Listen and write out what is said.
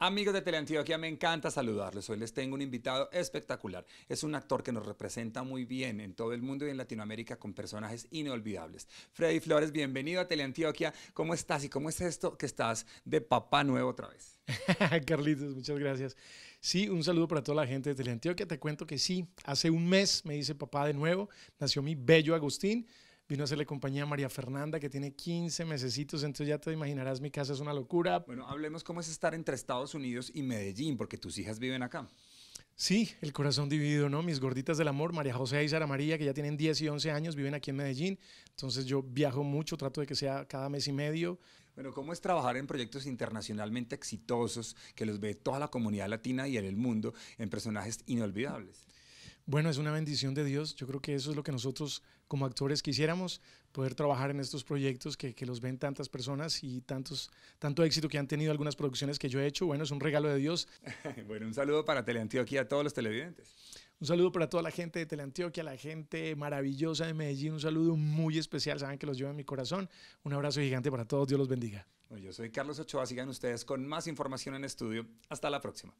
Amigos de Teleantioquia, me encanta saludarles. Hoy les tengo un invitado espectacular. Es un actor que nos representa muy bien en todo el mundo y en Latinoamérica con personajes inolvidables. Freddy Flores, bienvenido a Teleantioquia. ¿Cómo estás y cómo es esto que estás de papá nuevo otra vez? Carlitos, muchas gracias. Sí, un saludo para toda la gente de Teleantioquia. Te cuento que sí, hace un mes me dice papá de nuevo. Nació mi bello Agustín. Vino a hacerle compañía a María Fernanda, que tiene 15 mesecitos, entonces ya te imaginarás, mi casa es una locura. Bueno, hablemos cómo es estar entre Estados Unidos y Medellín, porque tus hijas viven acá. Sí, el corazón dividido, ¿no? Mis gorditas del amor, María José y e Sara María, que ya tienen 10 y 11 años, viven aquí en Medellín. Entonces yo viajo mucho, trato de que sea cada mes y medio. Bueno, ¿cómo es trabajar en proyectos internacionalmente exitosos que los ve toda la comunidad latina y en el mundo en personajes inolvidables? Bueno, es una bendición de Dios. Yo creo que eso es lo que nosotros como actores quisiéramos, poder trabajar en estos proyectos que, los ven tantas personas y tantos, tanto éxito que han tenido algunas producciones que yo he hecho. Bueno, es un regalo de Dios. bueno, un saludo para Teleantioquia a todos los televidentes. Un saludo para toda la gente de Teleantioquia, la gente maravillosa de Medellín. Un saludo muy especial, saben que los llevo en mi corazón. Un abrazo gigante para todos, Dios los bendiga. Yo soy Carlos Ochoa, sigan ustedes con más información en estudio. Hasta la próxima.